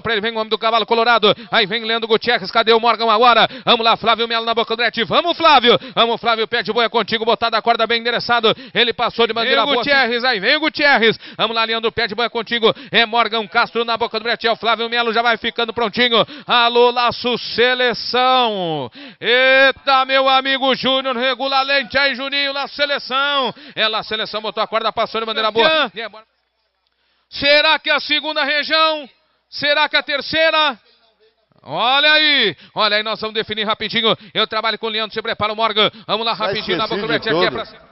Passou para ele, vem o homem do cavalo colorado. Aí vem Leandro Gutierrez, cadê o Morgan agora? Vamos lá, Flávio Melo na boca do net. Vamos, Flávio! Vamos, Flávio, pé de boia contigo, botada a corda bem endereçado. Ele passou de maneira boa. Gutierrez, aí vem o Gutierrez. Vamos lá, Leandro, pé de boia contigo. É Morgan Castro na boca do net. É o Flávio Melo, já vai ficando prontinho. Alô, laço seleção. Eita, meu amigo Júnior, regula a lente aí, Juninho, laço seleção. Ela, é seleção, botou a corda, passou de maneira boa. É Será que é a segunda região Será que é a terceira? Olha aí, olha aí, nós vamos definir rapidinho. Eu trabalho com o Leandro, se prepara o Morgan. Vamos lá rapidinho na boca do Bertier, é pra cima.